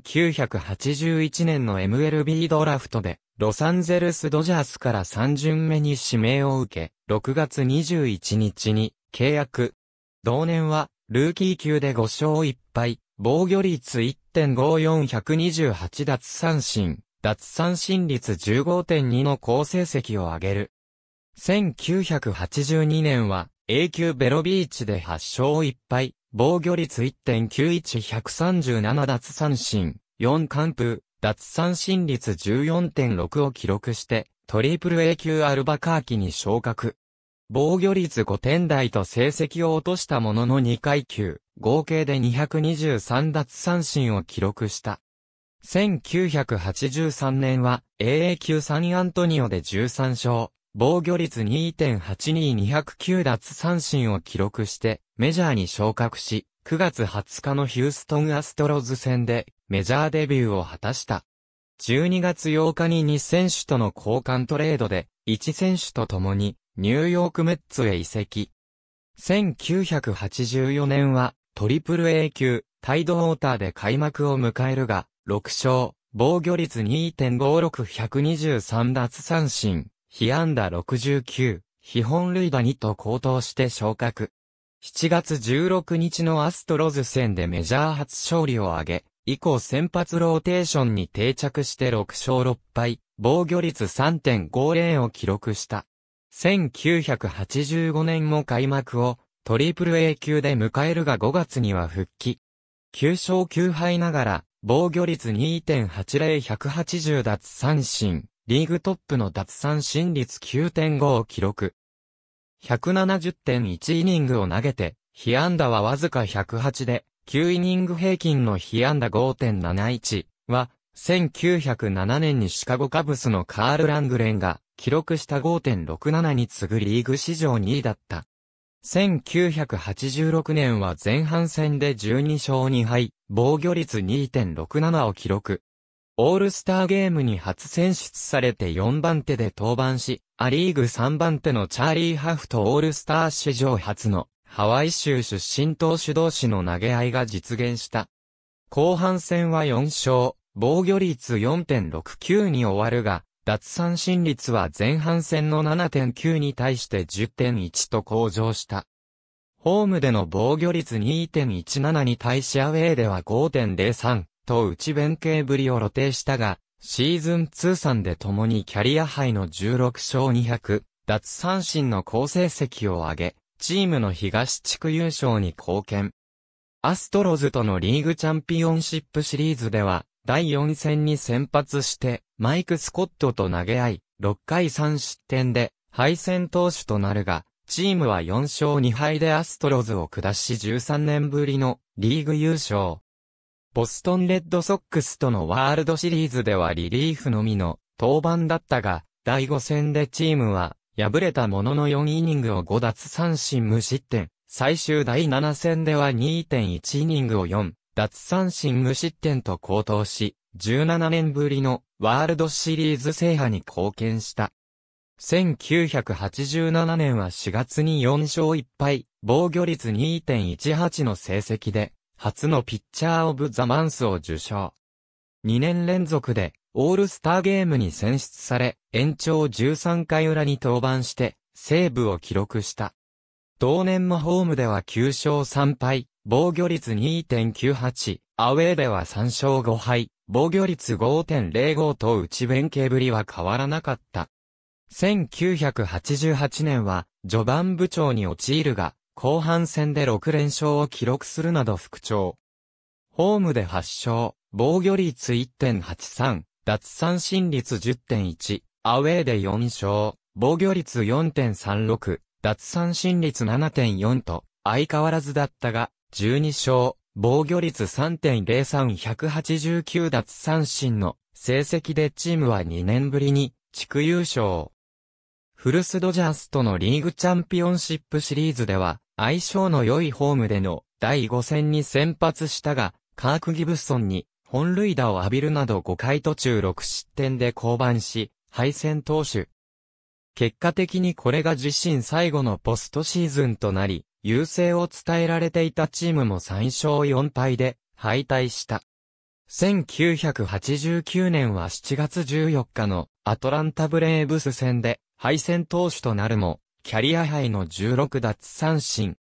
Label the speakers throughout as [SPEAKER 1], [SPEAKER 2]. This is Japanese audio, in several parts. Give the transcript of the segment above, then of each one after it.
[SPEAKER 1] 1981年の MLB ドラフトで、ロサンゼルスドジャースから3巡目に指名を受け、6月21日に契約。同年は、ルーキー級で5勝1敗、防御率1.54128奪三振、奪三振率15.2の好成績を上げる。1982年は、A 級ベロビーチで8勝1敗、防御率1.91137奪三振、4完封、奪三振率14.6を記録して、トリプル A 級アルバカーキに昇格。防御率5点台と成績を落としたものの2階級、合計で223奪三振を記録した。1983年は AA 級サンアントニオで13勝、防御率2.82209奪三振を記録して、メジャーに昇格し、9月20日のヒューストンアストロズ戦で、メジャーデビューを果たした。12月8日に2選手との交換トレードで、1選手と共に、ニューヨークメッツへ移籍。1984年は、トリプル A 級、タイドウォーターで開幕を迎えるが、6勝、防御率2.56123奪三振、被安打69、被本塁打2と高騰して昇格。7月16日のアストロズ戦でメジャー初勝利を挙げ、以降先発ローテーションに定着して6勝6敗、防御率3.50を記録した。1985年も開幕をトリプル A 級で迎えるが5月には復帰。9勝9敗ながら防御率2.80180奪三振、リーグトップの脱三振率9.5を記録。170.1イニングを投げて、被安打はわずか108で、9イニング平均の被安打5.71は、1907年にシカゴカブスのカール・ラングレンが記録した5.67に次ぐリーグ史上2位だった。1986年は前半戦で12勝2敗、防御率2.67を記録。オールスターゲームに初選出されて4番手で登板し、アリーグ3番手のチャーリー・ハフとオールスター史上初のハワイ州出身投手同士の投げ合いが実現した。後半戦は4勝、防御率4.69に終わるが、脱三振率は前半戦の7.9に対して10.1と向上した。ホームでの防御率2.17に対しアウェイでは5.03、と内弁慶ぶりを露呈したが、シーズン通算で共にキャリア杯の16勝200、奪三振の好成績を上げ、チームの東地区優勝に貢献。アストロズとのリーグチャンピオンシップシリーズでは、第4戦に先発して、マイク・スコットと投げ合い、6回3失点で、敗戦投手となるが、チームは4勝2敗でアストロズを下し13年ぶりのリーグ優勝。ボストンレッドソックスとのワールドシリーズではリリーフのみの登板だったが、第5戦でチームは敗れたものの4イニングを5奪三振無失点、最終第7戦では2.1イニングを4奪三振無失点と高騰し、17年ぶりのワールドシリーズ制覇に貢献した。1987年は4月に4勝1敗、防御率2.18の成績で、初のピッチャーオブザマンスを受賞。2年連続で、オールスターゲームに選出され、延長13回裏に登板して、セーブを記録した。同年もホームでは9勝3敗、防御率2.98、アウェーでは3勝5敗、防御率5.05と内弁慶ぶりは変わらなかった。1988年は、序盤部長に陥るが、後半戦で6連勝を記録するなど復調。ホームで8勝、防御率1.83、奪三振率10.1、アウェーで4勝、防御率4.36、奪三振率7.4と、相変わらずだったが、12勝、防御率3.03189奪三振の成績でチームは2年ぶりに地区優勝。フルスドジャースとのリーグチャンピオンシップシリーズでは、相性の良いホームでの第5戦に先発したが、カーク・ギブソンに本塁打を浴びるなど5回途中6失点で降板し、敗戦投手。結果的にこれが自身最後のポストシーズンとなり、優勢を伝えられていたチームも3勝4敗で敗退した。1989年は7月14日のアトランタブレーブス戦で敗戦投手となるも、キャリア杯の16奪三振。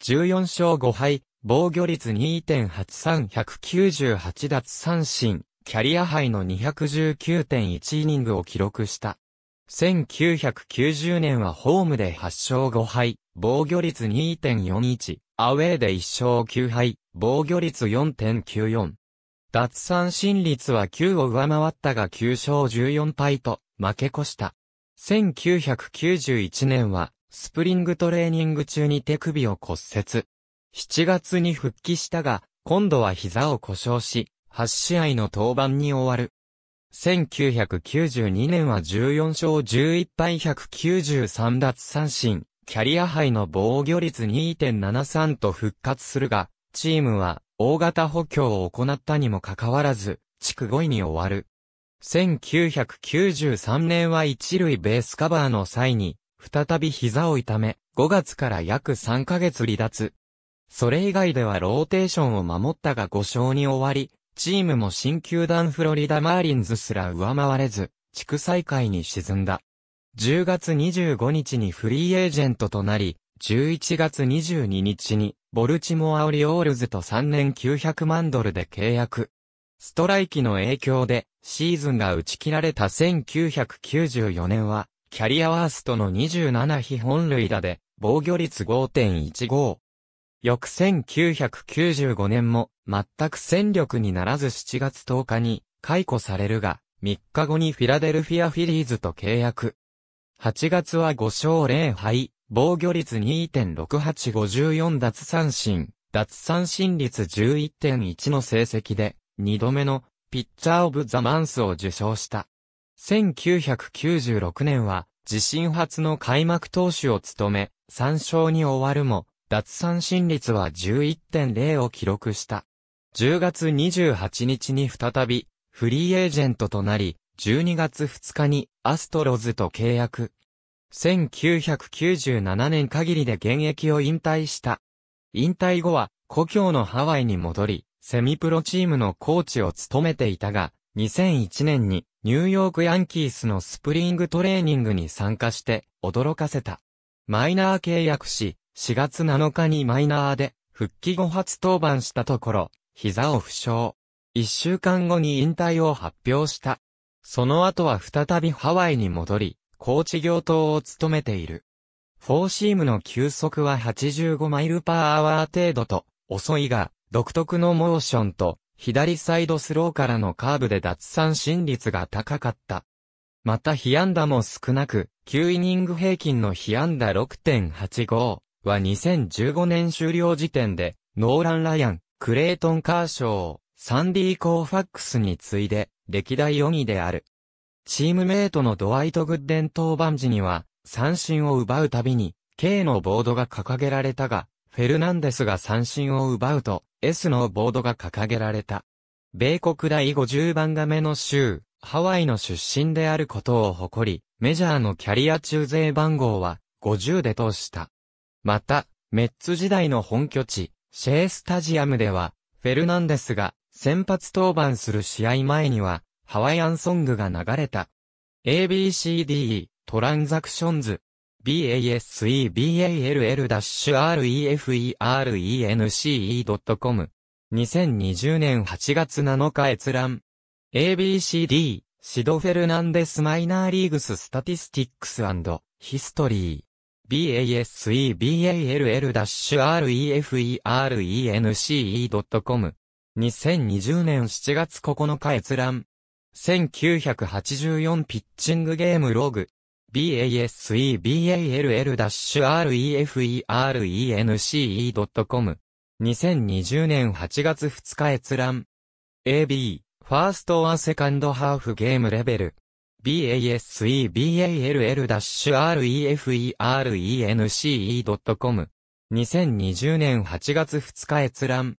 [SPEAKER 1] 14勝5敗、防御率2.83198奪三振、キャリア杯の219.1イニングを記録した。1990年はホームで8勝5敗、防御率2.41、アウェーで1勝9敗、防御率4.94。奪三振率は9を上回ったが9勝14敗と負け越した。1991年は、スプリングトレーニング中に手首を骨折。7月に復帰したが、今度は膝を故障し、8試合の登板に終わる。1992年は14勝11敗193奪三振、キャリア杯の防御率2.73と復活するが、チームは大型補強を行ったにもかかわらず、地区5位に終わる。1993年は一塁ベースカバーの際に、再び膝を痛め、5月から約3ヶ月離脱。それ以外ではローテーションを守ったが5勝に終わり、チームも新球団フロリダマーリンズすら上回れず、地区再開に沈んだ。10月25日にフリーエージェントとなり、11月22日に、ボルチモアオリオールズと3年900万ドルで契約。ストライキの影響で、シーズンが打ち切られた1994年は、キャリアワーストの27非本塁打で、防御率5.15。翌1995年も、全く戦力にならず7月10日に解雇されるが、3日後にフィラデルフィアフィリーズと契約。8月は5勝0敗、防御率2.6854奪三振、奪三振率11.1の成績で、2度目のピッチャー・オブ・ザ・マンスを受賞した。1996年は、自身初の開幕投手を務め、3勝に終わるも、脱三振率は11.0を記録した。10月28日に再び、フリーエージェントとなり、12月2日にアストロズと契約。1997年限りで現役を引退した。引退後は、故郷のハワイに戻り、セミプロチームのコーチを務めていたが、2001年にニューヨークヤンキースのスプリングトレーニングに参加して驚かせた。マイナー契約し、4月7日にマイナーで復帰後初登板したところ、膝を負傷。1週間後に引退を発表した。その後は再びハワイに戻り、コーチ業等を務めている。フォーシームの球速は85マイルパーアワー程度と遅いが、独特のモーションと、左サイドスローからのカーブで脱三振率が高かった。また被安打も少なく、9イニング平均の被安打6.85は2015年終了時点で、ノーラン・ライアン、クレイトン・カーショー、サンディコーファックスに次いで、歴代4位である。チームメイトのドワイト・グッデン登板時には、三振を奪うたびに、K のボードが掲げられたが、フェルナンデスが三振を奪うと、S のボードが掲げられた。米国第50番画目の州、ハワイの出身であることを誇り、メジャーのキャリア中税番号は50で通した。また、メッツ時代の本拠地、シェイスタジアムでは、フェルナンデスが先発登板する試合前には、ハワイアンソングが流れた。ABCD、トランザクションズ、baseball-reference.com。2020年8月7日閲覧。ABCD、シド・フェルナンデス・マイナーリーグス・スタティスティックスヒストリー。baseball-reference.com。2020年7月9日閲覧。1984ピッチングゲームログ。baseball-reference.com。2020年8月2日閲覧。AB、ファーストはセカンドハーフゲームレベル。baseball-reference.com。2020年8月2日閲覧。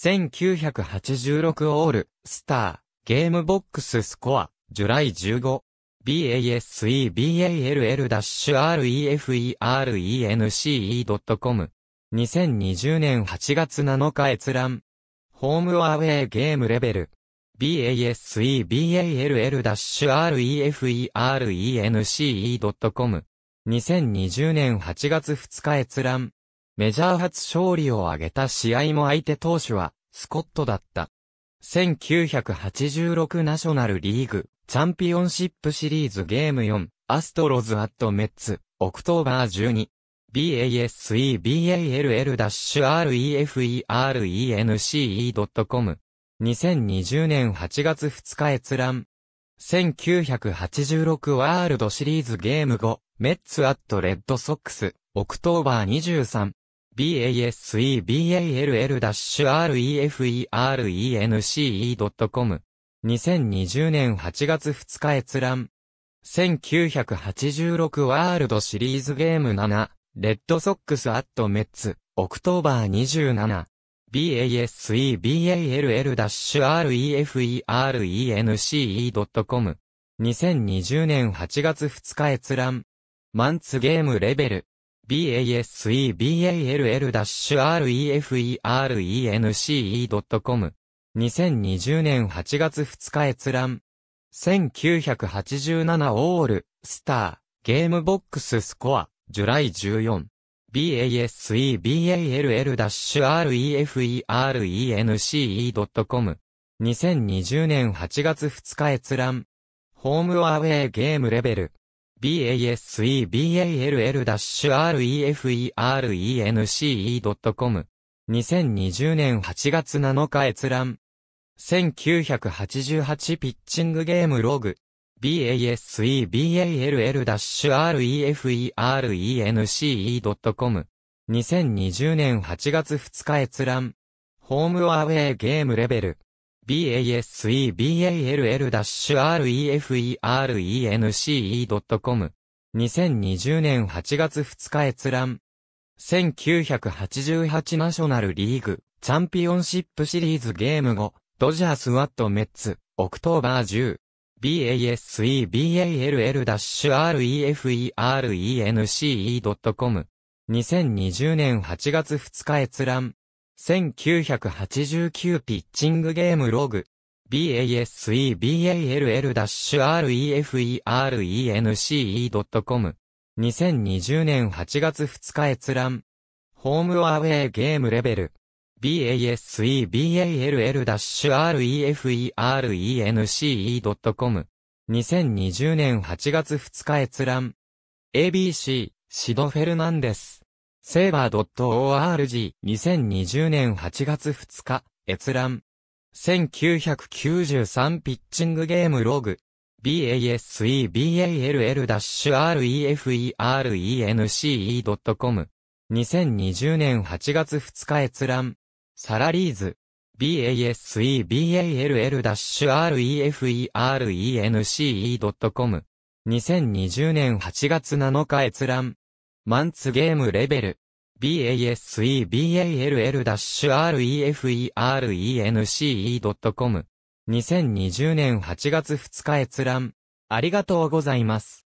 [SPEAKER 1] 1986オール、スター、ゲームボックススコア、ジュライ15。baseball-reference.com。2020年8月7日閲覧。ホームアウェイゲームレベル。baseball-reference.com。2020年8月2日閲覧。メジャー初勝利を挙げた試合も相手投手は、スコットだった。1986ナショナルリーグ、チャンピオンシップシリーズゲーム4、アストロズアットメッツ、オクトーバー 12BASEBALL-REFERENCE.com 2020年8月2日閲覧。1986ワールドシリーズゲーム5、メッツアットレッドソックス、オクトーバー23。baseball-reference.com。2020年8月2日閲覧。1986ワールドシリーズゲーム7、レッドソックスアットメッツ、オクトーバー27。baseball-reference.com。2020年8月2日閲覧。マンツゲームレベル。baseball-reference.com。2020年8月2日閲覧。1987オール、スター、ゲームボックススコア、ジュライ14。baseball-reference.com。2020年8月2日閲覧。ホームアウェイゲームレベル。baseball-reference.com。2020年8月7日閲覧。1988ピッチングゲームログ。baseball-reference.com。2020年8月2日閲覧。ホームアウェイゲームレベル。baseball-reference.com。2020年8月2日閲覧。1988ナショナルリーグ、チャンピオンシップシリーズゲーム後ドジャースワットメッツ、オクトーバー10。baseball-reference.com。2020年8月2日閲覧。1989ピッチングゲームログ。baseball-ref-ence.com。2020年8月2日閲覧。ホームアウェイゲームレベル。baseball-ref-ence.com。2020年8月2日閲覧。ABC、シド・フェルナンデス。セーバー .org 2020年8月2日閲覧1993ピッチングゲームログ b a s e b a l r e f e r e n c e c o m 2020年8月2日閲覧サラリーズ baseball-ref-erence.com 2020年8月7日閲覧マンツゲームレベル。baseball-reference.com。2020年8月2日閲覧。ありがとうございます。